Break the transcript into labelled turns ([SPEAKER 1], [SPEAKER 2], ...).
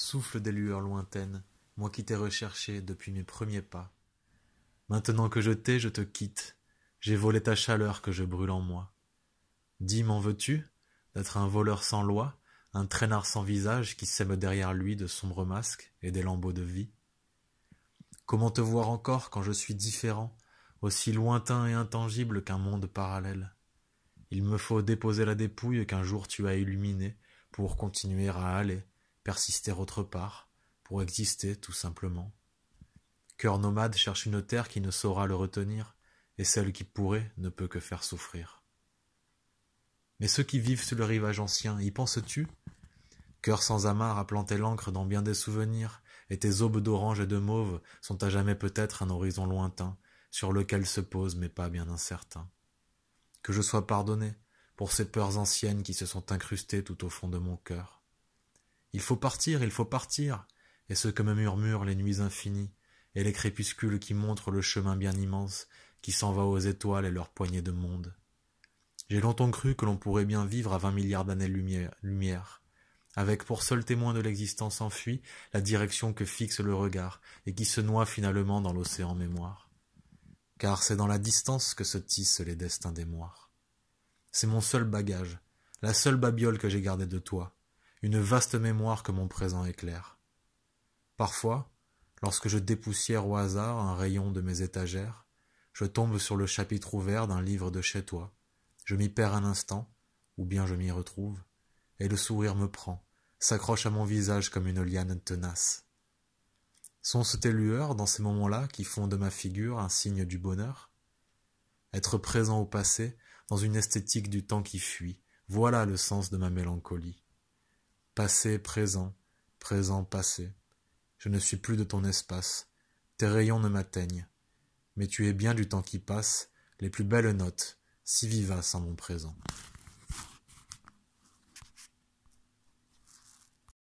[SPEAKER 1] souffle des lueurs lointaines, moi qui t'ai recherché depuis mes premiers pas. Maintenant que je t'ai, je te quitte, j'ai volé ta chaleur que je brûle en moi. Dis, m'en veux-tu D'être un voleur sans loi, un traînard sans visage qui sème derrière lui de sombres masques et des lambeaux de vie Comment te voir encore quand je suis différent, aussi lointain et intangible qu'un monde parallèle Il me faut déposer la dépouille qu'un jour tu as illuminée pour continuer à aller, persister autre part, pour exister tout simplement. Cœur nomade cherche une terre qui ne saura le retenir, et celle qui pourrait ne peut que faire souffrir. Mais ceux qui vivent Sous le rivage ancien, y penses-tu Cœur sans amarre a planté l'encre dans bien des souvenirs, et tes aubes d'orange et de mauve sont à jamais peut-être un horizon lointain, sur lequel se posent mes pas bien incertains. Que je sois pardonné pour ces peurs anciennes qui se sont incrustées tout au fond de mon cœur. Il faut partir, il faut partir. Et ce que me murmurent les nuits infinies, et les crépuscules qui montrent le chemin bien immense, qui s'en va aux étoiles et leurs poignées de monde. J'ai longtemps cru que l'on pourrait bien vivre à vingt milliards d'années-lumière, avec pour seul témoin de l'existence enfuie la direction que fixe le regard et qui se noie finalement dans l'océan mémoire. Car c'est dans la distance que se tissent les destins des moires. C'est mon seul bagage, la seule babiole que j'ai gardée de toi, une vaste mémoire que mon présent éclaire. Parfois, lorsque je dépoussière au hasard un rayon de mes étagères, je tombe sur le chapitre ouvert d'un livre de chez toi, je m'y perds un instant, ou bien je m'y retrouve, et le sourire me prend, s'accroche à mon visage comme une liane tenace. Sont-ce tes lueurs dans ces moments-là qui font de ma figure un signe du bonheur Être présent au passé, dans une esthétique du temps qui fuit, voilà le sens de ma mélancolie. Passé, présent, présent, passé. Je ne suis plus de ton espace. Tes rayons ne m'atteignent. Mais tu es bien du temps qui passe, les plus belles notes, si vivaces en mon présent.